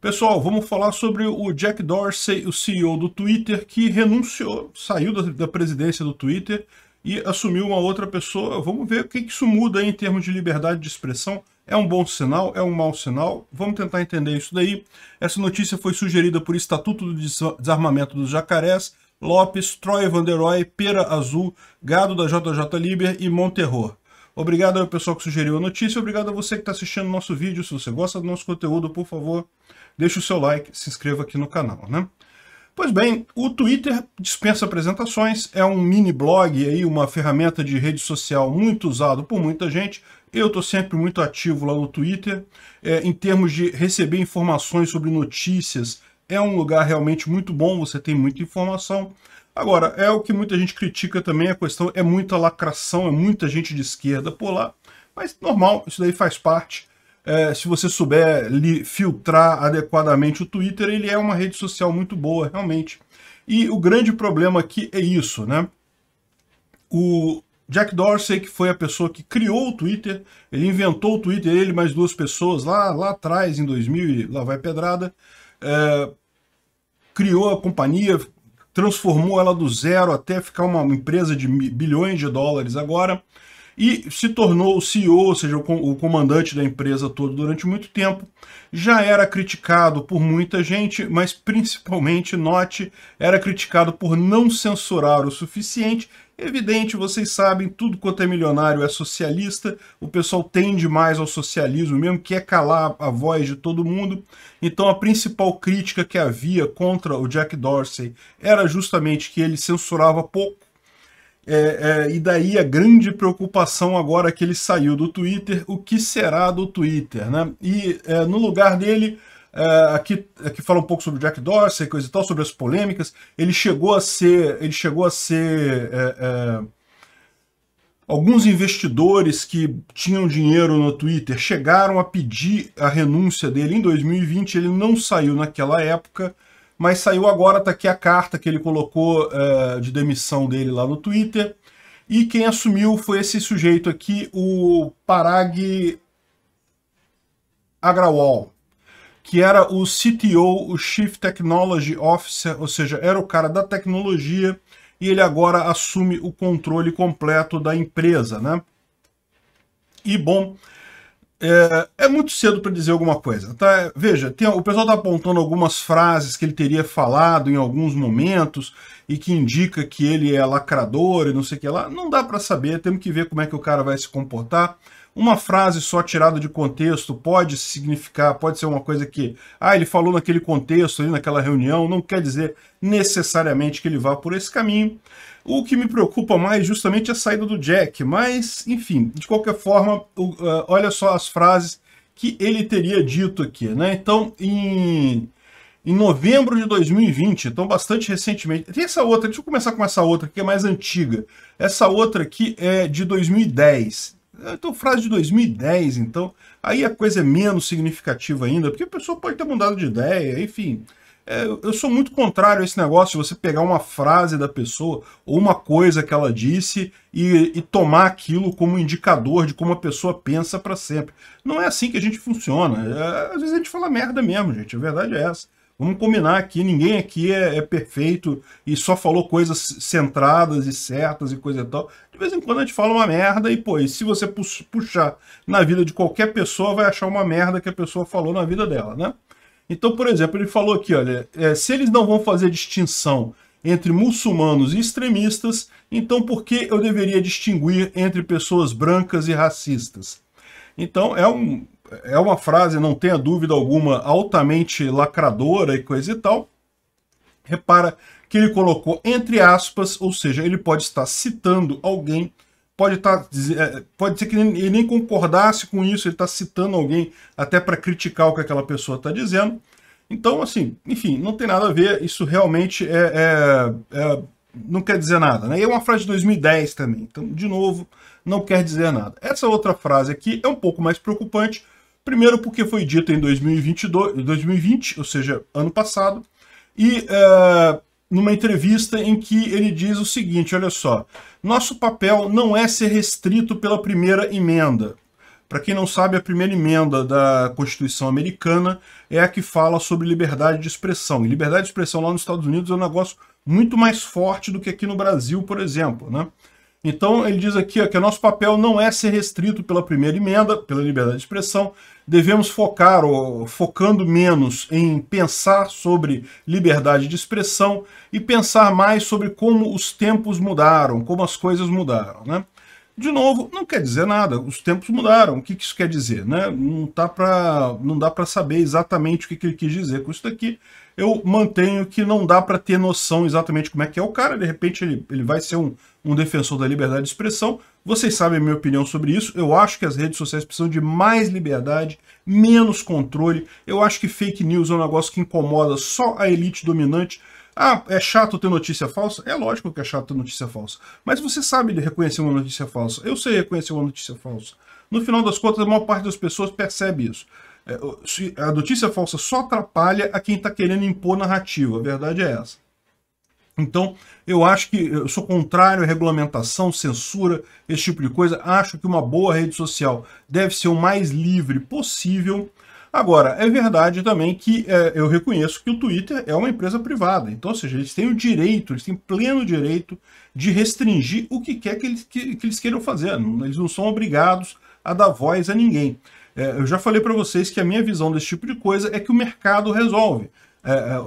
Pessoal, vamos falar sobre o Jack Dorsey, o CEO do Twitter, que renunciou, saiu da, presidência do Twitter e assumiu uma outra pessoa. Vamos ver o que, que isso muda em termos de liberdade de expressão. É um bom sinal? É um mau sinal? Vamos tentar entender isso daí. Essa notícia foi sugerida por Estatuto do Desarmamento dos Jacarés, Lopes, Troy Vanderoy, Pera Azul, Gado da JJ Liber e Monterror. Obrigado ao pessoal que sugeriu a notícia, obrigado a você que está assistindo o nosso vídeo. Se você gosta do nosso conteúdo, por favor, deixe o seu like, se inscreva aqui no canal, né? Pois bem, o Twitter dispensa apresentações, é um mini blog aí, uma ferramenta de rede social muito usado por muita gente. Eu estou sempre muito ativo lá no Twitter, é, em termos de receber informações sobre notícias, é um lugar realmente muito bom, você tem muita informação. Agora, é o que muita gente critica também, a questão é muita lacração, é muita gente de esquerda por lá, mas normal, isso daí faz parte. É, se você souber li, filtrar adequadamente o Twitter, ele é uma rede social muito boa, realmente. E o grande problema aqui é isso, né? O Jack Dorsey, que foi a pessoa que criou o Twitter, ele inventou o Twitter, ele mais duas pessoas lá, lá atrás, em 2000, lá vai pedrada, é, criou a companhia, transformou ela do zero até ficar uma empresa de bilhões de dólares agora e se tornou o CEO, ou seja, o comandante da empresa toda durante muito tempo. Já era criticado por muita gente, mas principalmente, note, era criticado por não censurar o suficiente Evidente, vocês sabem, tudo quanto é milionário é socialista, o pessoal tende mais ao socialismo, mesmo quer é calar a voz de todo mundo. Então a principal crítica que havia contra o Jack Dorsey era justamente que ele censurava pouco. É, é, e daí a grande preocupação agora que ele saiu do Twitter, o que será do Twitter, né? E é, no lugar dele, é, aqui, aqui fala um pouco sobre o Jack Dorsey, coisa e tal, sobre as polêmicas. Ele chegou a ser. Ele chegou a ser. É, é, alguns investidores que tinham dinheiro no Twitter chegaram a pedir a renúncia dele em 2020. Ele não saiu naquela época, mas saiu agora. Tá aqui a carta que ele colocou é, de demissão dele lá no Twitter. E quem assumiu foi esse sujeito aqui, o Parag Agrawal que era o CTO, o Chief Technology Officer, ou seja, era o cara da tecnologia e ele agora assume o controle completo da empresa, né? E, bom, é, é muito cedo para dizer alguma coisa, tá? Veja, tem, o pessoal está apontando algumas frases que ele teria falado em alguns momentos e que indica que ele é lacrador e não sei o que lá. Não dá para saber, temos que ver como é que o cara vai se comportar. Uma frase só tirada de contexto pode significar, pode ser uma coisa que, ah, ele falou naquele contexto, ali naquela reunião, não quer dizer necessariamente que ele vá por esse caminho. O que me preocupa mais justamente é a saída do Jack, mas, enfim, de qualquer forma, ah, olha só as frases que ele teria dito aqui, né? Então, em em novembro de 2020, então bastante recentemente. Tem essa outra, deixa eu começar com essa outra que é mais antiga. Essa outra aqui é de 2010. É, então, frase de 2010, então, aí a coisa é menos significativa ainda, porque a pessoa pode ter mudado de ideia, enfim. É, eu sou muito contrário a esse negócio de você pegar uma frase da pessoa ou uma coisa que ela disse e, e tomar aquilo como indicador de como a pessoa pensa para sempre. Não é assim que a gente funciona. É, às vezes a gente fala merda mesmo, gente. A verdade é essa. Vamos combinar aqui, ninguém aqui é, é, perfeito e só falou coisas centradas e certas e coisa e tal. De vez em quando a gente fala uma merda e, pô, e se você puxar na vida de qualquer pessoa, vai achar uma merda que a pessoa falou na vida dela, né? Então, por exemplo, ele falou aqui, olha, é, se eles não vão fazer distinção entre muçulmanos e extremistas, então por que eu deveria distinguir entre pessoas brancas e racistas? Então, é um, é uma frase, não tenha dúvida alguma, altamente lacradora e coisa e tal. Repara que ele colocou entre aspas, ou seja, ele pode estar citando alguém, pode, tá estar, é, pode ser que ele nem concordasse com isso, ele está citando alguém até para criticar o que aquela pessoa está dizendo. Então, assim, enfim, não tem nada a ver, isso realmente é, é, é não quer dizer nada. Né? E é uma frase de 2010 também, então, de novo, não quer dizer nada. Essa outra frase aqui é um pouco mais preocupante, Primeiro, porque foi dito em 2022, 2020, ou seja, ano passado, e eh, numa entrevista em que ele diz o seguinte: olha só, nosso papel não é ser restrito pela primeira emenda. Para quem não sabe, a primeira emenda da Constituição Americana é a que fala sobre liberdade de expressão. E liberdade de expressão lá nos Estados Unidos é um negócio muito mais forte do que aqui no Brasil, por exemplo. Né? Então, ele diz aqui ó, que o nosso papel não é ser restrito pela primeira emenda, pela liberdade de expressão, devemos focar, ou, focando menos em pensar sobre liberdade de expressão e pensar mais sobre como os tempos mudaram, como as coisas mudaram. Né? De novo, não quer dizer nada, os tempos mudaram. O que, que isso quer dizer? Né? Não, tá pra, não dá para saber exatamente o que, que ele quis dizer com isso daqui. Eu mantenho que não dá para ter noção exatamente como é que é o cara. De repente, ele, ele vai ser um, um defensor da liberdade de expressão. Vocês sabem a minha opinião sobre isso. Eu acho que as redes sociais precisam de mais liberdade, menos controle. Eu acho que fake news é um negócio que incomoda só a elite dominante. Ah, é chato ter notícia falsa? É lógico que é chato ter notícia falsa. Mas você sabe reconhecer uma notícia falsa. Eu sei reconhecer uma notícia falsa. No final das contas, a maior parte das pessoas percebe isso. É, a notícia falsa só atrapalha a quem está querendo impor narrativa. A verdade é essa. Então, eu acho que eu sou contrário à regulamentação, censura, esse tipo de coisa. Acho que uma boa rede social deve ser o mais livre possível Agora, é verdade também que é, eu reconheço que o Twitter é uma empresa privada. Então, ou seja, eles têm o direito, eles têm pleno direito de restringir o que quer que eles, que, que eles queiram fazer. Eles não são obrigados a dar voz a ninguém. É, eu já falei para vocês que a minha visão desse tipo de coisa é que o mercado resolve. É, é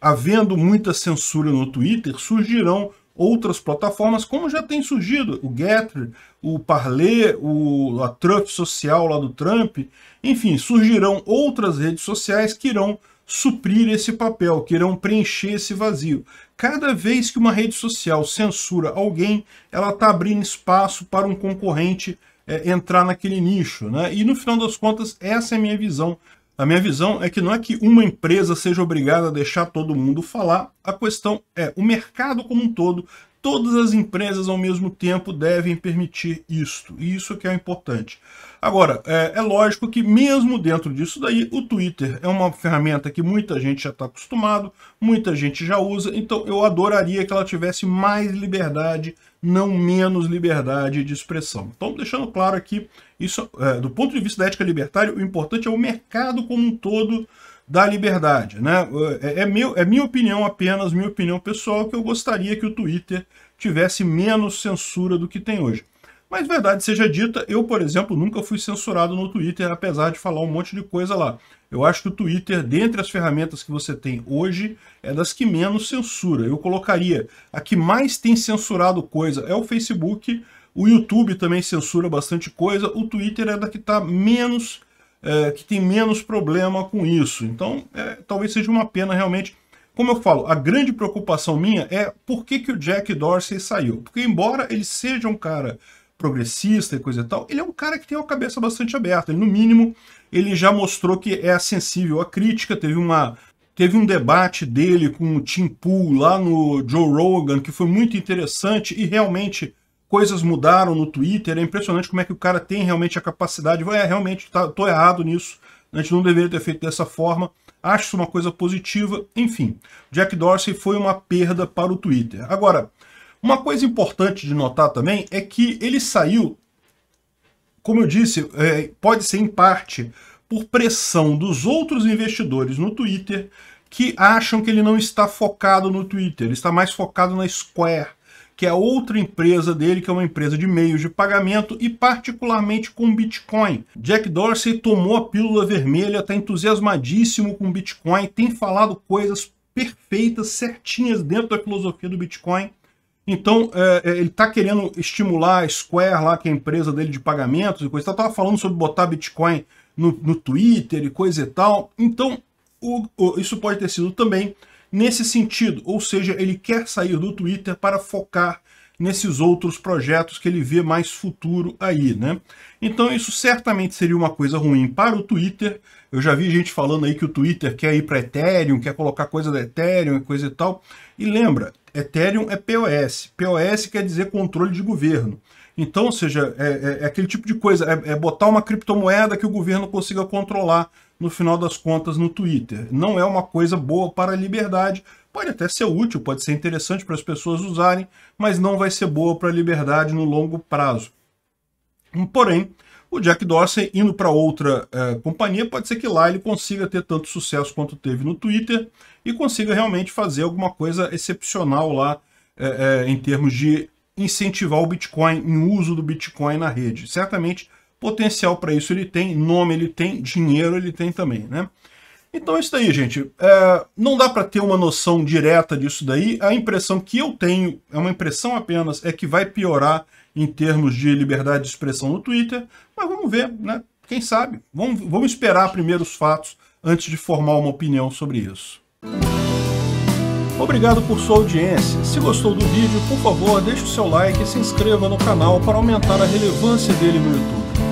havendo muita censura no Twitter, surgirão outras plataformas, como já tem surgido o Getter, o Parler, o, a Trump Social lá do Trump, enfim, surgirão outras redes sociais que irão suprir esse papel, que irão preencher esse vazio. Cada vez que uma rede social censura alguém, ela está abrindo espaço para um concorrente é, entrar naquele nicho. Né? E no final das contas, essa é a minha visão a minha visão é que não é que uma empresa seja obrigada a deixar todo mundo falar, a questão é o mercado como um todo todas as empresas ao mesmo tempo devem permitir isto. E isso que é importante. Agora, é, é, lógico que mesmo dentro disso daí, o Twitter é uma ferramenta que muita gente já está acostumado, muita gente já usa, então eu adoraria que ela tivesse mais liberdade, não menos liberdade de expressão. Então, deixando claro aqui, isso, é, do ponto de vista da ética libertária, o importante é o mercado como um todo da liberdade. Né? É, é, meu, é minha opinião apenas, minha opinião pessoal, que eu gostaria que o Twitter tivesse menos censura do que tem hoje. Mas verdade seja dita, eu, por exemplo, nunca fui censurado no Twitter, apesar de falar um monte de coisa lá. Eu acho que o Twitter, dentre as ferramentas que você tem hoje, é das que menos censura. Eu colocaria a que mais tem censurado coisa é o Facebook, o YouTube também censura bastante coisa, o Twitter é da que está menos é, que tem menos problema com isso. Então, é, talvez seja uma pena realmente. Como eu falo, a grande preocupação minha é por que, que o Jack Dorsey saiu. Porque, embora ele seja um cara progressista e coisa e tal, ele é um cara que tem uma cabeça bastante aberta. Ele, no mínimo, ele já mostrou que é sensível à crítica, teve uma teve um debate dele com o Tim Pool lá no Joe Rogan, que foi muito interessante e realmente coisas mudaram no Twitter, é impressionante como é que o cara tem realmente a capacidade, é, realmente tá, errado nisso, a gente não deveria ter feito dessa forma, acho isso uma coisa positiva, enfim. Jack Dorsey foi uma perda para o Twitter. Agora, uma coisa importante de notar também é que ele saiu, como eu disse, é, pode ser em parte por pressão dos outros investidores no Twitter que acham que ele não está focado no Twitter, ele está mais focado na Square, que é outra empresa dele, que é uma empresa de meios de pagamento e particularmente com Bitcoin. Jack Dorsey tomou a pílula vermelha, está entusiasmadíssimo com Bitcoin, tem falado coisas perfeitas, certinhas dentro da filosofia do Bitcoin. Então, é, é ele está querendo estimular a Square, lá, que é a empresa dele de pagamentos e coisa. Estava falando sobre botar Bitcoin no, no, Twitter e coisa e tal. Então, o, o, isso pode ter sido também nesse sentido, ou seja, ele quer sair do Twitter para focar nesses outros projetos que ele vê mais futuro aí, né? Então isso certamente seria uma coisa ruim para o Twitter. Eu já vi gente falando aí que o Twitter quer ir para Ethereum, quer colocar coisa da Ethereum e coisa e tal. E lembra, Ethereum é POS. POS quer dizer controle de governo. Então, ou seja, é, é, é aquele tipo de coisa, é, é botar uma criptomoeda que o governo consiga controlar no final das contas no Twitter. Não é uma coisa boa para a liberdade. Pode até ser útil, pode ser interessante para as pessoas usarem, mas não vai ser boa para a liberdade no longo prazo. Porém, o Jack Dorsey indo para outra eh, companhia, pode ser que lá ele consiga ter tanto sucesso quanto teve no Twitter e consiga realmente fazer alguma coisa excepcional lá eh, eh, em termos de incentivar o Bitcoin, em uso do Bitcoin na rede. Certamente Potencial para isso ele tem, nome ele tem, dinheiro ele tem também, né? Então é isso daí, gente. É, não dá para ter uma noção direta disso daí. A impressão que eu tenho, é uma impressão apenas, é que vai piorar em termos de liberdade de expressão no Twitter. Mas vamos ver, né? Quem sabe? Vamos, vamos esperar primeiro os fatos antes de formar uma opinião sobre isso. Obrigado por sua audiência. Se gostou do vídeo, por favor, deixe o seu like e se inscreva no canal para aumentar a relevância dele no YouTube.